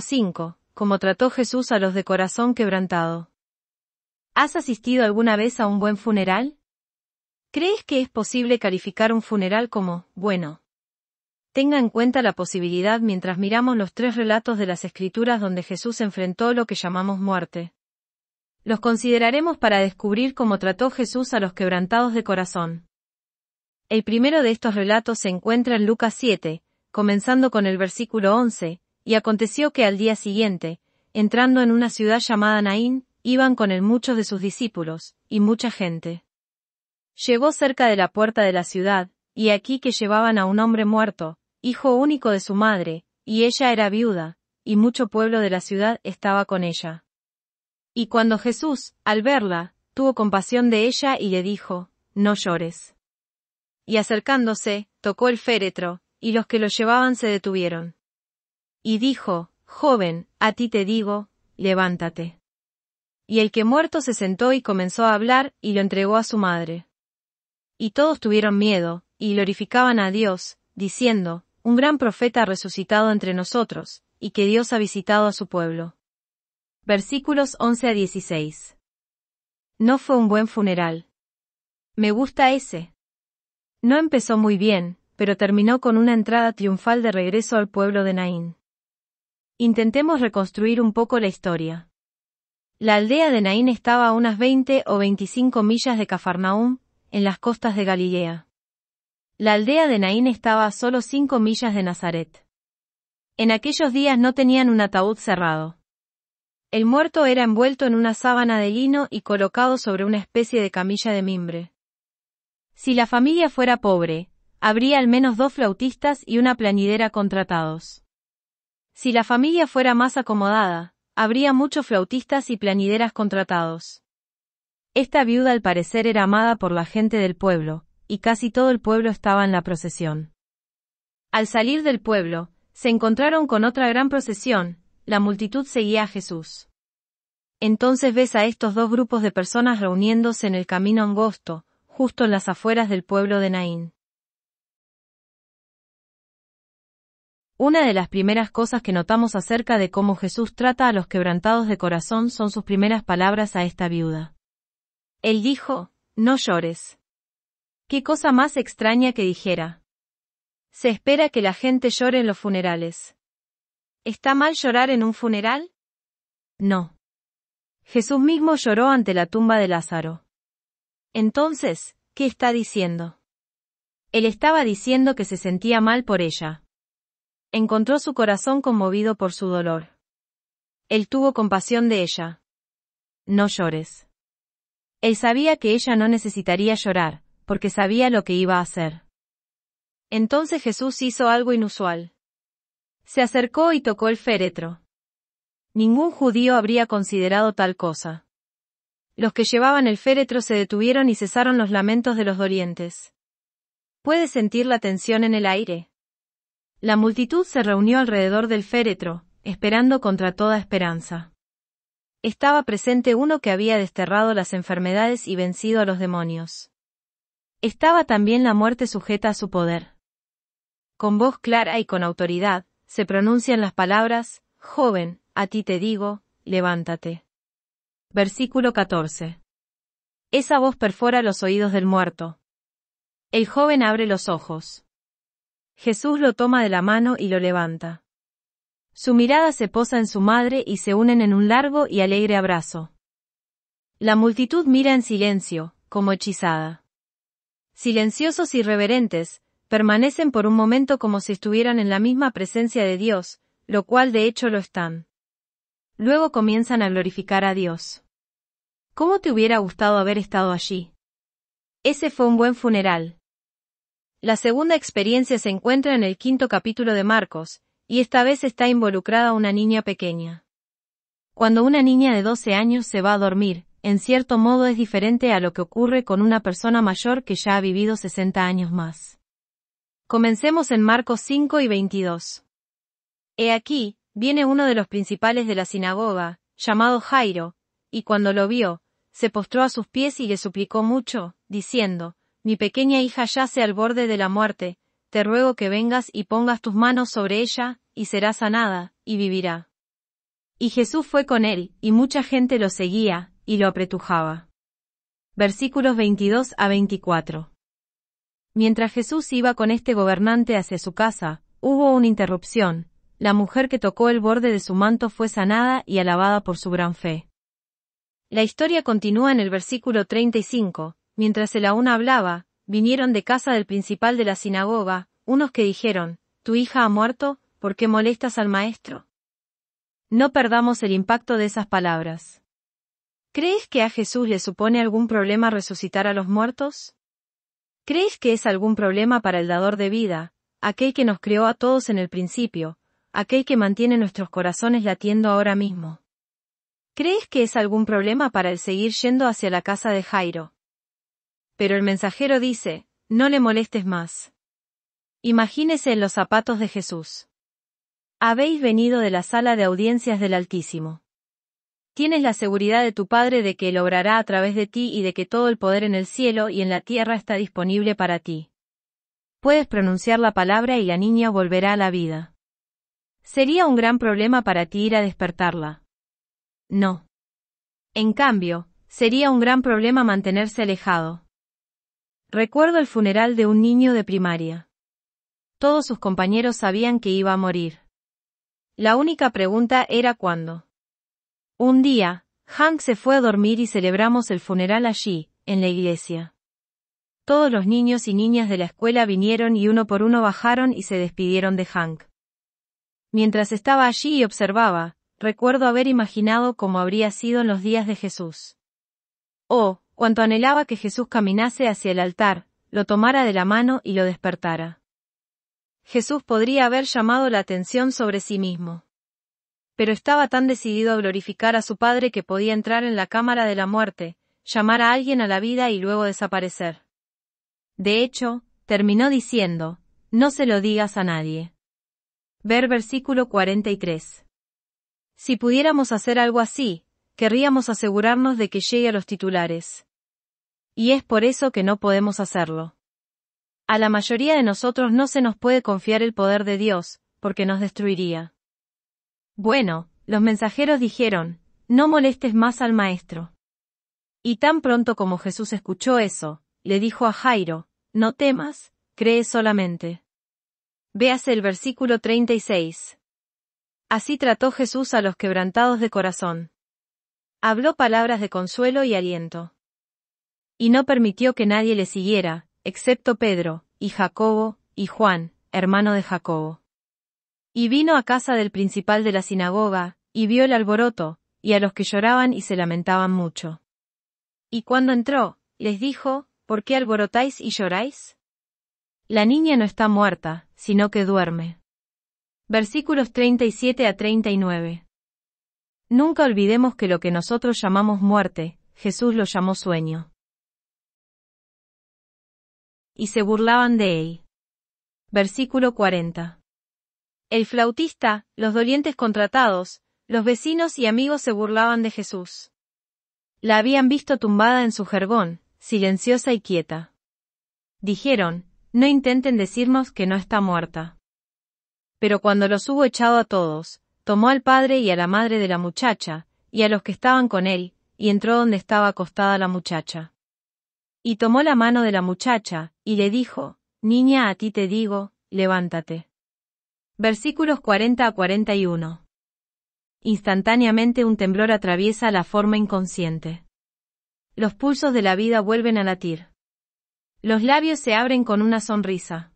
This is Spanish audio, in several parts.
5. Como trató Jesús a los de corazón quebrantado. ¿Has asistido alguna vez a un buen funeral? ¿Crees que es posible calificar un funeral como bueno? Tenga en cuenta la posibilidad mientras miramos los tres relatos de las Escrituras donde Jesús enfrentó lo que llamamos muerte. Los consideraremos para descubrir cómo trató Jesús a los quebrantados de corazón. El primero de estos relatos se encuentra en Lucas 7, comenzando con el versículo 11, y aconteció que al día siguiente, entrando en una ciudad llamada Naín, iban con él muchos de sus discípulos, y mucha gente. Llegó cerca de la puerta de la ciudad, y aquí que llevaban a un hombre muerto, hijo único de su madre, y ella era viuda, y mucho pueblo de la ciudad estaba con ella. Y cuando Jesús, al verla, tuvo compasión de ella y le dijo, No llores. Y acercándose, tocó el féretro, y los que lo llevaban se detuvieron. Y dijo, Joven, a ti te digo, levántate. Y el que muerto se sentó y comenzó a hablar, y lo entregó a su madre. Y todos tuvieron miedo, y glorificaban a Dios, diciendo, Un gran profeta ha resucitado entre nosotros, y que Dios ha visitado a su pueblo. Versículos 11 a 16. No fue un buen funeral. Me gusta ese. No empezó muy bien, pero terminó con una entrada triunfal de regreso al pueblo de Naín. Intentemos reconstruir un poco la historia. La aldea de Naín estaba a unas 20 o 25 millas de Cafarnaum, en las costas de Galilea. La aldea de Naín estaba a solo 5 millas de Nazaret. En aquellos días no tenían un ataúd cerrado. El muerto era envuelto en una sábana de lino y colocado sobre una especie de camilla de mimbre. Si la familia fuera pobre, habría al menos dos flautistas y una planidera contratados. Si la familia fuera más acomodada, habría muchos flautistas y planideras contratados. Esta viuda al parecer era amada por la gente del pueblo, y casi todo el pueblo estaba en la procesión. Al salir del pueblo, se encontraron con otra gran procesión, la multitud seguía a Jesús. Entonces ves a estos dos grupos de personas reuniéndose en el camino angosto, justo en las afueras del pueblo de Naín. Una de las primeras cosas que notamos acerca de cómo Jesús trata a los quebrantados de corazón son sus primeras palabras a esta viuda. Él dijo, no llores. Qué cosa más extraña que dijera. Se espera que la gente llore en los funerales. ¿Está mal llorar en un funeral? No. Jesús mismo lloró ante la tumba de Lázaro. Entonces, ¿qué está diciendo? Él estaba diciendo que se sentía mal por ella encontró su corazón conmovido por su dolor. Él tuvo compasión de ella. No llores. Él sabía que ella no necesitaría llorar, porque sabía lo que iba a hacer. Entonces Jesús hizo algo inusual. Se acercó y tocó el féretro. Ningún judío habría considerado tal cosa. Los que llevaban el féretro se detuvieron y cesaron los lamentos de los dolientes. Puedes sentir la tensión en el aire. La multitud se reunió alrededor del féretro, esperando contra toda esperanza. Estaba presente uno que había desterrado las enfermedades y vencido a los demonios. Estaba también la muerte sujeta a su poder. Con voz clara y con autoridad, se pronuncian las palabras, Joven, a ti te digo, levántate. Versículo 14. Esa voz perfora los oídos del muerto. El joven abre los ojos. Jesús lo toma de la mano y lo levanta. Su mirada se posa en su madre y se unen en un largo y alegre abrazo. La multitud mira en silencio, como hechizada. Silenciosos y reverentes, permanecen por un momento como si estuvieran en la misma presencia de Dios, lo cual de hecho lo están. Luego comienzan a glorificar a Dios. ¿Cómo te hubiera gustado haber estado allí? Ese fue un buen funeral. La segunda experiencia se encuentra en el quinto capítulo de Marcos, y esta vez está involucrada una niña pequeña. Cuando una niña de 12 años se va a dormir, en cierto modo es diferente a lo que ocurre con una persona mayor que ya ha vivido 60 años más. Comencemos en Marcos 5 y 22. He aquí, viene uno de los principales de la sinagoga, llamado Jairo, y cuando lo vio, se postró a sus pies y le suplicó mucho, diciendo, mi pequeña hija yace al borde de la muerte, te ruego que vengas y pongas tus manos sobre ella, y será sanada, y vivirá. Y Jesús fue con él, y mucha gente lo seguía, y lo apretujaba. Versículos 22 a 24. Mientras Jesús iba con este gobernante hacia su casa, hubo una interrupción, la mujer que tocó el borde de su manto fue sanada y alabada por su gran fe. La historia continúa en el versículo 35, Mientras el aún hablaba, vinieron de casa del principal de la sinagoga, unos que dijeron, Tu hija ha muerto, ¿por qué molestas al maestro? No perdamos el impacto de esas palabras. ¿Crees que a Jesús le supone algún problema resucitar a los muertos? ¿Crees que es algún problema para el dador de vida, aquel que nos creó a todos en el principio, aquel que mantiene nuestros corazones latiendo ahora mismo? ¿Crees que es algún problema para el seguir yendo hacia la casa de Jairo? Pero el mensajero dice, no le molestes más. Imagínese en los zapatos de Jesús. Habéis venido de la sala de audiencias del Altísimo. Tienes la seguridad de tu Padre de que logrará obrará a través de ti y de que todo el poder en el cielo y en la tierra está disponible para ti. Puedes pronunciar la palabra y la niña volverá a la vida. Sería un gran problema para ti ir a despertarla. No. En cambio, sería un gran problema mantenerse alejado. Recuerdo el funeral de un niño de primaria. Todos sus compañeros sabían que iba a morir. La única pregunta era cuándo. Un día, Hank se fue a dormir y celebramos el funeral allí, en la iglesia. Todos los niños y niñas de la escuela vinieron y uno por uno bajaron y se despidieron de Hank. Mientras estaba allí y observaba, recuerdo haber imaginado cómo habría sido en los días de Jesús. Oh, cuanto anhelaba que Jesús caminase hacia el altar, lo tomara de la mano y lo despertara. Jesús podría haber llamado la atención sobre sí mismo. Pero estaba tan decidido a glorificar a su Padre que podía entrar en la cámara de la muerte, llamar a alguien a la vida y luego desaparecer. De hecho, terminó diciendo, no se lo digas a nadie. Ver versículo 43. Si pudiéramos hacer algo así, querríamos asegurarnos de que llegue a los titulares. Y es por eso que no podemos hacerlo. A la mayoría de nosotros no se nos puede confiar el poder de Dios, porque nos destruiría. Bueno, los mensajeros dijeron, no molestes más al maestro. Y tan pronto como Jesús escuchó eso, le dijo a Jairo, no temas, cree solamente. Véase el versículo 36. Así trató Jesús a los quebrantados de corazón. Habló palabras de consuelo y aliento y no permitió que nadie le siguiera, excepto Pedro, y Jacobo, y Juan, hermano de Jacobo. Y vino a casa del principal de la sinagoga, y vio el alboroto, y a los que lloraban y se lamentaban mucho. Y cuando entró, les dijo, ¿por qué alborotáis y lloráis? La niña no está muerta, sino que duerme. Versículos 37 a 39. Nunca olvidemos que lo que nosotros llamamos muerte, Jesús lo llamó sueño y se burlaban de él. Versículo 40. El flautista, los dolientes contratados, los vecinos y amigos se burlaban de Jesús. La habían visto tumbada en su jergón, silenciosa y quieta. Dijeron, no intenten decirnos que no está muerta. Pero cuando los hubo echado a todos, tomó al padre y a la madre de la muchacha, y a los que estaban con él, y entró donde estaba acostada la muchacha. Y tomó la mano de la muchacha, y le dijo, Niña, a ti te digo, levántate. Versículos 40 a 41. Instantáneamente un temblor atraviesa la forma inconsciente. Los pulsos de la vida vuelven a latir. Los labios se abren con una sonrisa.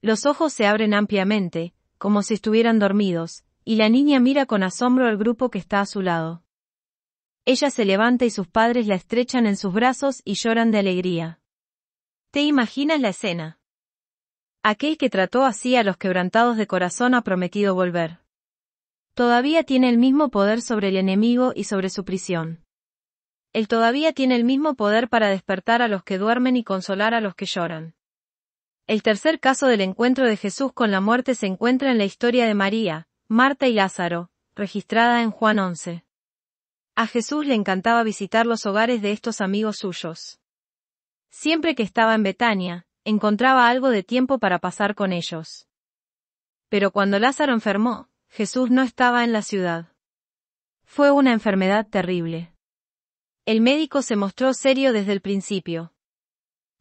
Los ojos se abren ampliamente, como si estuvieran dormidos, y la niña mira con asombro al grupo que está a su lado. Ella se levanta y sus padres la estrechan en sus brazos y lloran de alegría. ¿Te imaginas la escena? Aquel que trató así a los quebrantados de corazón ha prometido volver. Todavía tiene el mismo poder sobre el enemigo y sobre su prisión. Él todavía tiene el mismo poder para despertar a los que duermen y consolar a los que lloran. El tercer caso del encuentro de Jesús con la muerte se encuentra en la historia de María, Marta y Lázaro, registrada en Juan 11. A Jesús le encantaba visitar los hogares de estos amigos suyos. Siempre que estaba en Betania, encontraba algo de tiempo para pasar con ellos. Pero cuando Lázaro enfermó, Jesús no estaba en la ciudad. Fue una enfermedad terrible. El médico se mostró serio desde el principio.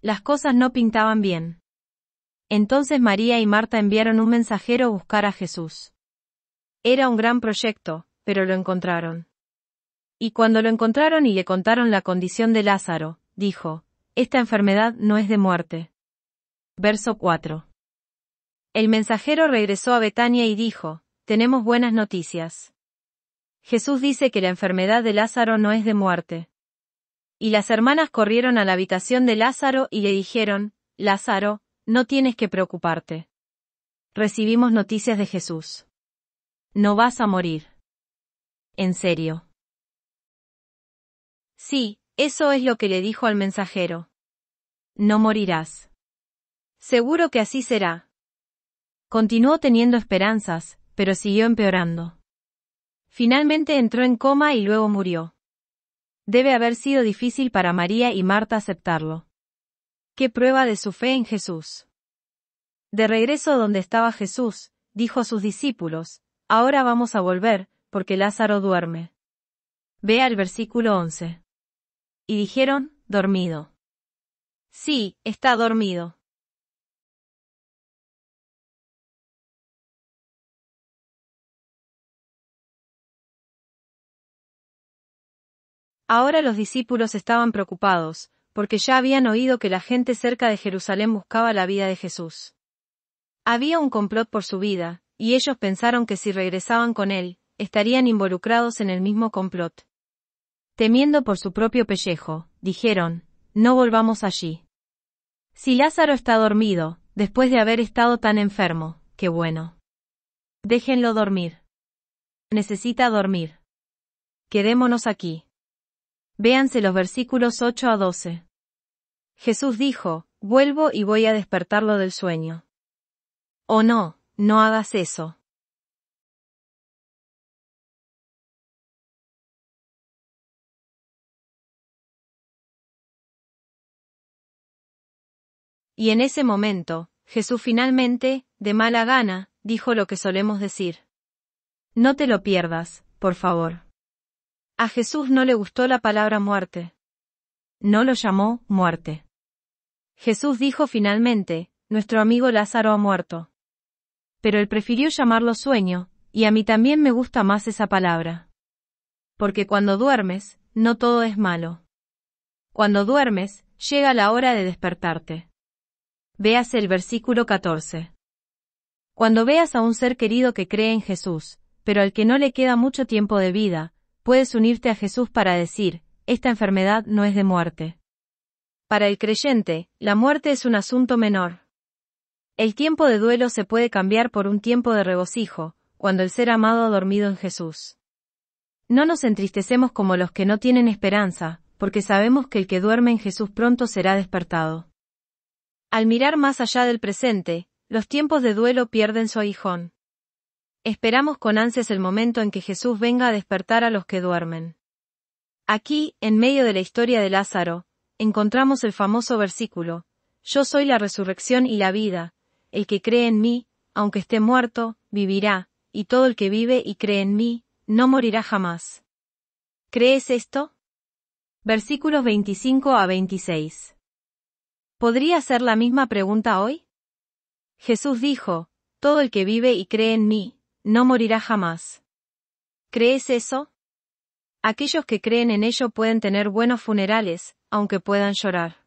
Las cosas no pintaban bien. Entonces María y Marta enviaron un mensajero a buscar a Jesús. Era un gran proyecto, pero lo encontraron. Y cuando lo encontraron y le contaron la condición de Lázaro, dijo, Esta enfermedad no es de muerte. Verso 4. El mensajero regresó a Betania y dijo, Tenemos buenas noticias. Jesús dice que la enfermedad de Lázaro no es de muerte. Y las hermanas corrieron a la habitación de Lázaro y le dijeron, Lázaro, no tienes que preocuparte. Recibimos noticias de Jesús. No vas a morir. En serio. Sí, eso es lo que le dijo al mensajero. No morirás. Seguro que así será. Continuó teniendo esperanzas, pero siguió empeorando. Finalmente entró en coma y luego murió. Debe haber sido difícil para María y Marta aceptarlo. Qué prueba de su fe en Jesús. De regreso donde estaba Jesús, dijo a sus discípulos, Ahora vamos a volver, porque Lázaro duerme. Vea el versículo 11 y dijeron, dormido. Sí, está dormido. Ahora los discípulos estaban preocupados, porque ya habían oído que la gente cerca de Jerusalén buscaba la vida de Jesús. Había un complot por su vida, y ellos pensaron que si regresaban con él, estarían involucrados en el mismo complot. Temiendo por su propio pellejo, dijeron, no volvamos allí. Si Lázaro está dormido, después de haber estado tan enfermo, qué bueno. Déjenlo dormir. Necesita dormir. Quedémonos aquí. Véanse los versículos 8 a 12. Jesús dijo, vuelvo y voy a despertarlo del sueño. Oh no, no hagas eso. Y en ese momento, Jesús finalmente, de mala gana, dijo lo que solemos decir. No te lo pierdas, por favor. A Jesús no le gustó la palabra muerte. No lo llamó muerte. Jesús dijo finalmente, nuestro amigo Lázaro ha muerto. Pero él prefirió llamarlo sueño, y a mí también me gusta más esa palabra. Porque cuando duermes, no todo es malo. Cuando duermes, llega la hora de despertarte. Veas el versículo 14. Cuando veas a un ser querido que cree en Jesús, pero al que no le queda mucho tiempo de vida, puedes unirte a Jesús para decir, esta enfermedad no es de muerte. Para el creyente, la muerte es un asunto menor. El tiempo de duelo se puede cambiar por un tiempo de regocijo, cuando el ser amado ha dormido en Jesús. No nos entristecemos como los que no tienen esperanza, porque sabemos que el que duerme en Jesús pronto será despertado. Al mirar más allá del presente, los tiempos de duelo pierden su aguijón. Esperamos con ansias el momento en que Jesús venga a despertar a los que duermen. Aquí, en medio de la historia de Lázaro, encontramos el famoso versículo, Yo soy la resurrección y la vida, el que cree en mí, aunque esté muerto, vivirá, y todo el que vive y cree en mí, no morirá jamás. ¿Crees esto? Versículos 25 a 26. ¿Podría hacer la misma pregunta hoy? Jesús dijo, Todo el que vive y cree en mí, no morirá jamás. ¿Crees eso? Aquellos que creen en ello pueden tener buenos funerales, aunque puedan llorar.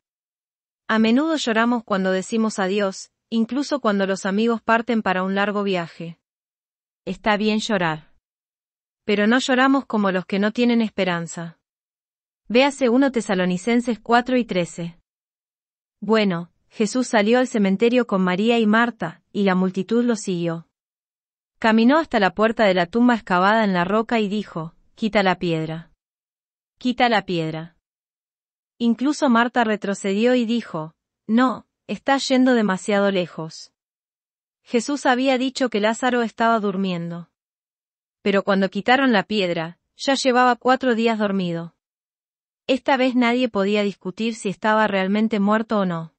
A menudo lloramos cuando decimos adiós, incluso cuando los amigos parten para un largo viaje. Está bien llorar. Pero no lloramos como los que no tienen esperanza. Véase 1 Tesalonicenses 4 y 13. Bueno, Jesús salió al cementerio con María y Marta, y la multitud lo siguió. Caminó hasta la puerta de la tumba excavada en la roca y dijo, Quita la piedra. Quita la piedra. Incluso Marta retrocedió y dijo, No, está yendo demasiado lejos. Jesús había dicho que Lázaro estaba durmiendo. Pero cuando quitaron la piedra, ya llevaba cuatro días dormido. Esta vez nadie podía discutir si estaba realmente muerto o no.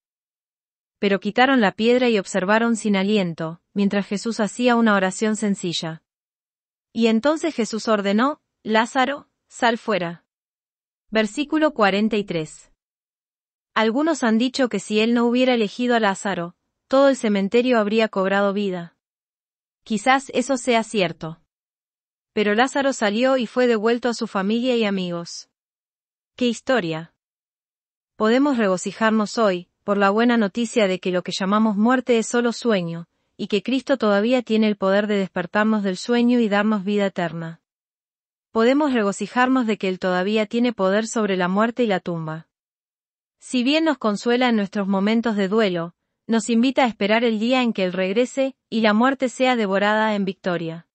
Pero quitaron la piedra y observaron sin aliento, mientras Jesús hacía una oración sencilla. Y entonces Jesús ordenó, Lázaro, sal fuera. Versículo 43. Algunos han dicho que si él no hubiera elegido a Lázaro, todo el cementerio habría cobrado vida. Quizás eso sea cierto. Pero Lázaro salió y fue devuelto a su familia y amigos. ¡Qué historia! Podemos regocijarnos hoy, por la buena noticia de que lo que llamamos muerte es solo sueño, y que Cristo todavía tiene el poder de despertarnos del sueño y darnos vida eterna. Podemos regocijarnos de que Él todavía tiene poder sobre la muerte y la tumba. Si bien nos consuela en nuestros momentos de duelo, nos invita a esperar el día en que Él regrese, y la muerte sea devorada en victoria.